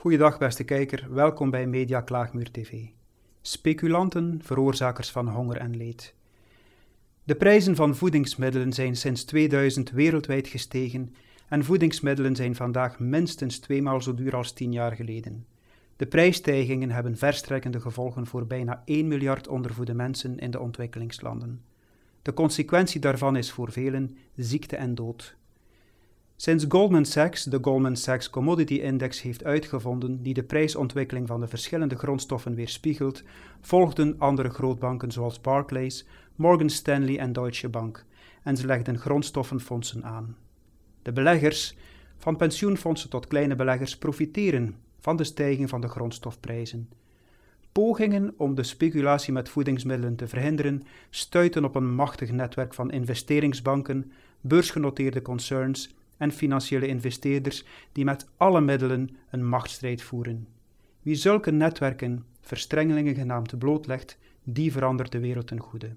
Goedendag beste kijker, welkom bij Media Klaagmuur TV. Speculanten, veroorzakers van honger en leed. De prijzen van voedingsmiddelen zijn sinds 2000 wereldwijd gestegen en voedingsmiddelen zijn vandaag minstens tweemaal zo duur als tien jaar geleden. De prijsstijgingen hebben verstrekkende gevolgen voor bijna 1 miljard ondervoede mensen in de ontwikkelingslanden. De consequentie daarvan is voor velen ziekte en dood. Sinds Goldman Sachs de Goldman Sachs Commodity Index heeft uitgevonden, die de prijsontwikkeling van de verschillende grondstoffen weerspiegelt, volgden andere grootbanken zoals Barclays, Morgan Stanley en Deutsche Bank, en ze legden grondstoffenfondsen aan. De beleggers, van pensioenfondsen tot kleine beleggers, profiteren van de stijging van de grondstofprijzen. Pogingen om de speculatie met voedingsmiddelen te verhinderen stuiten op een machtig netwerk van investeringsbanken, beursgenoteerde concerns en financiële investeerders die met alle middelen een machtsstrijd voeren. Wie zulke netwerken, verstrengelingen genaamd blootlegt, die verandert de wereld ten goede.